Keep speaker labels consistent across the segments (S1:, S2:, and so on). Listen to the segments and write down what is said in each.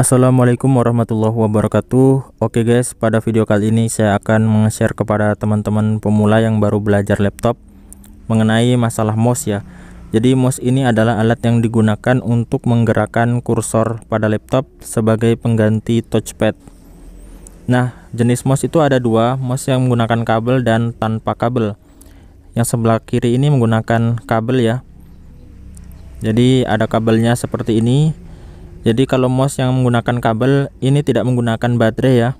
S1: Assalamualaikum warahmatullahi wabarakatuh Oke guys pada video kali ini saya akan meng-share kepada teman-teman pemula yang baru belajar laptop Mengenai masalah mouse ya Jadi mouse ini adalah alat yang digunakan untuk menggerakkan kursor pada laptop sebagai pengganti touchpad Nah jenis mouse itu ada dua Mouse yang menggunakan kabel dan tanpa kabel Yang sebelah kiri ini menggunakan kabel ya Jadi ada kabelnya seperti ini jadi kalau MOS yang menggunakan kabel ini tidak menggunakan baterai ya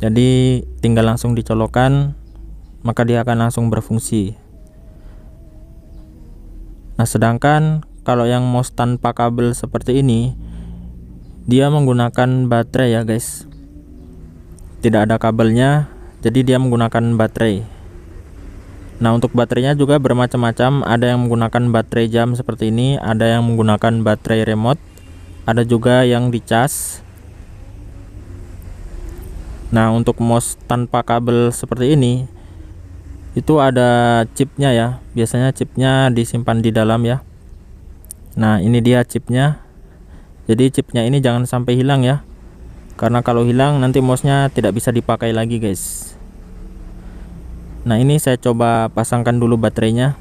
S1: jadi tinggal langsung dicolokkan maka dia akan langsung berfungsi nah sedangkan kalau yang MOS tanpa kabel seperti ini dia menggunakan baterai ya guys tidak ada kabelnya jadi dia menggunakan baterai nah untuk baterainya juga bermacam-macam ada yang menggunakan baterai jam seperti ini ada yang menggunakan baterai remote ada juga yang dicas nah untuk mouse tanpa kabel seperti ini itu ada chipnya ya biasanya chipnya disimpan di dalam ya nah ini dia chipnya jadi chipnya ini jangan sampai hilang ya karena kalau hilang nanti mouse nya tidak bisa dipakai lagi guys nah ini saya coba pasangkan dulu baterainya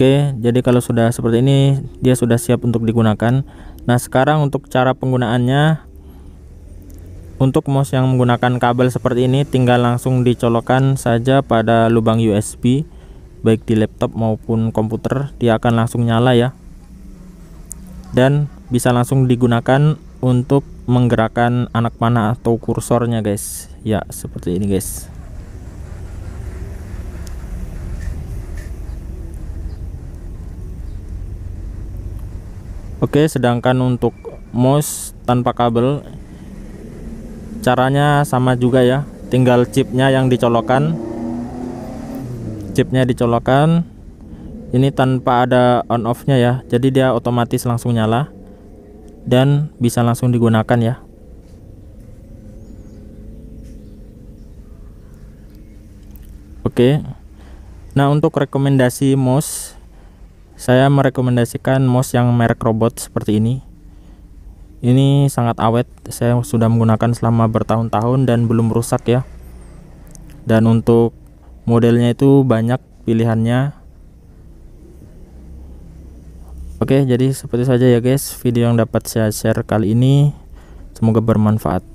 S1: Oke, jadi kalau sudah seperti ini dia sudah siap untuk digunakan. Nah, sekarang untuk cara penggunaannya untuk mouse yang menggunakan kabel seperti ini tinggal langsung dicolokkan saja pada lubang USB baik di laptop maupun komputer, dia akan langsung nyala ya. Dan bisa langsung digunakan untuk menggerakkan anak panah atau kursornya guys. Ya, seperti ini guys. Oke, sedangkan untuk mouse tanpa kabel caranya sama juga ya. Tinggal chipnya yang dicolokkan. Chipnya dicolokkan. Ini tanpa ada on off-nya ya. Jadi dia otomatis langsung nyala dan bisa langsung digunakan ya. Oke. Nah, untuk rekomendasi mouse saya merekomendasikan mouse yang merek robot seperti ini. Ini sangat awet, saya sudah menggunakan selama bertahun-tahun dan belum rusak ya. Dan untuk modelnya itu banyak pilihannya. Oke, jadi seperti saja ya guys video yang dapat saya share kali ini. Semoga bermanfaat.